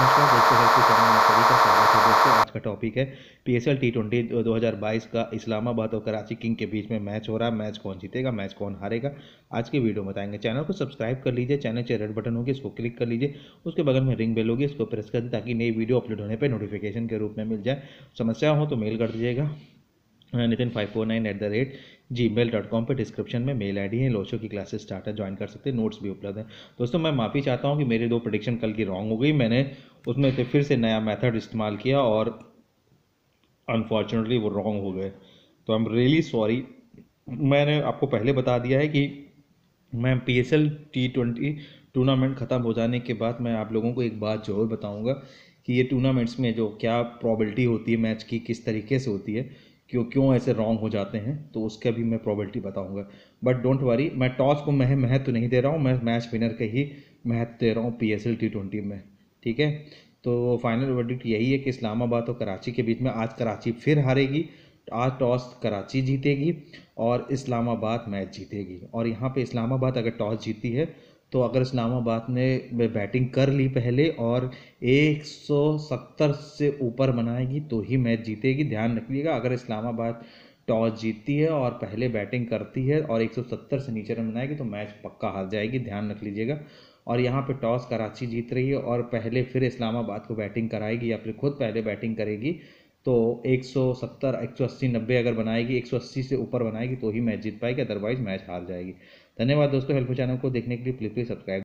नमस्कार दोस्तों हेल्थ के चैनल में सभी का स्वागत है दोस्तों आज का टॉपिक है P S L T twenty दो हज़ार बाईस का इस्लामाबाद और कराची किंग के बीच में मैच हो रहा है मैच कौन जीतेगा मैच कौन हारेगा आज की वीडियो में बताएंगे चैनल को सब्सक्राइब कर लीजिए चैनल से रेड बटन होगी इसको क्लिक कर लीजिए उसके बगल में रिंग बेल होगी इसको प्रेस कर दीजिए ताकि नई वीडियो अपलोड होने पर नोटिफिकेशन के रूप में मिल जाए समस्या हो तो मेल कर दीजिएगा हाँ, Nitin five four nine eight the rate gmail dot com पर डिस्क्रिप्शन में मेल आई डी है लोशो की क्लासेस स्टार्ट है ज्वाइन कर सकते हैं नोट्स भी उपलब्ध हैं दोस्तों मैं माफ़ी चाहता हूँ कि मेरे दो प्रडिक्शन कल की रॉन्ग हो गई मैंने उसमें से फिर से नया मेथड इस्तेमाल किया और अनफॉर्चुनेटली वो रॉन्ग हो गए तो आई एम रियली सॉरी मैंने आपको पहले बता दिया है कि मैं P S L T twenty tournament ख़त्म हो जाने के बाद मैं आप लोगों को एक बात ज़रूर बताऊँगा कि ये टूर्नामेंट्स में जो क्या प्रॉबिलिटी होती है मैच की किस तरीके से होती है क्यों क्यों ऐसे रॉन्ग हो जाते हैं तो उसका भी मैं प्रॉबलिटी बताऊंगा बट डोंट वरी मैं टॉस को मैं महत्व तो नहीं दे रहा हूँ मैं मैच विनर के ही महत्व दे रहा हूँ P S L T twenty में ठीक है तो फाइनल वर्डिक्ट यही है कि इस्लामाबाद और कराची के बीच में आज कराची फिर हारेगी आज टॉस कराची जीतेगी और इस्लामाबाद मैच जीतेगी और यहाँ पे इस्लामाबाद अगर टॉस जीती है तो अगर इस्लामाबाद ने बैटिंग कर ली पहले और 170 से ऊपर बनाएगी तो ही मैच जीतेगी ध्यान रखिएगा अगर इस्लामाबाद टॉस जीतती है और पहले बैटिंग करती है और 170 से नीचे रन बनाएगी तो मैच पक्का हार जाएगी ध्यान रख लीजिएगा और यहाँ पे टॉस कराची जीत रही है और पहले फिर इस्लामाबाद को बैटिंग कराएगी या फिर खुद पहले बैटिंग करेगी तो 170 180 नब्बे अगर बनाएगी 180 से ऊपर बनाएगी तो ही मैच जीत पाएगी अदरवाइज मैच हार जाएगी धन्यवाद दोस्तों हेल्प चैनल को देखने के लिए प्लीज प्लीज सब्सक्राइब